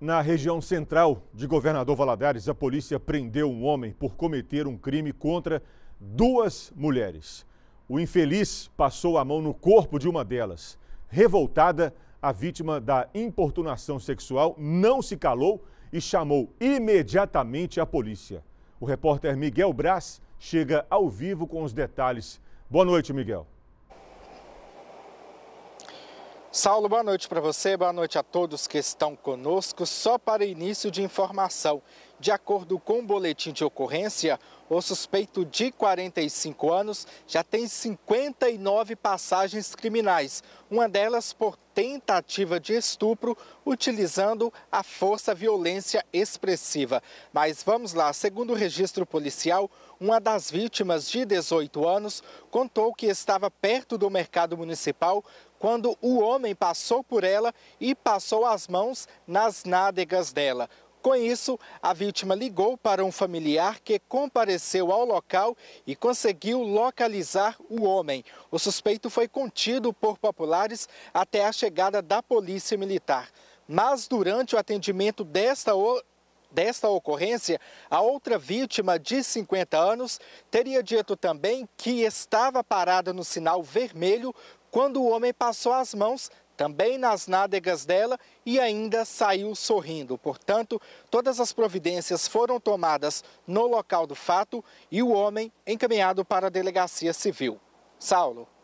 Na região central de Governador Valadares, a polícia prendeu um homem por cometer um crime contra duas mulheres. O infeliz passou a mão no corpo de uma delas. Revoltada, a vítima da importunação sexual não se calou e chamou imediatamente a polícia. O repórter Miguel Braz chega ao vivo com os detalhes. Boa noite, Miguel. Saulo, boa noite para você, boa noite a todos que estão conosco. Só para início de informação, de acordo com o boletim de ocorrência, o suspeito de 45 anos já tem 59 passagens criminais, uma delas por tentativa de estupro utilizando a força violência expressiva. Mas vamos lá, segundo o registro policial, uma das vítimas de 18 anos contou que estava perto do mercado municipal quando o homem passou por ela e passou as mãos nas nádegas dela. Com isso, a vítima ligou para um familiar que compareceu ao local e conseguiu localizar o homem. O suspeito foi contido por populares até a chegada da Polícia Militar. Mas durante o atendimento desta desta ocorrência, a outra vítima, de 50 anos, teria dito também que estava parada no sinal vermelho quando o homem passou as mãos também nas nádegas dela e ainda saiu sorrindo. Portanto, todas as providências foram tomadas no local do fato e o homem encaminhado para a delegacia civil. Saulo.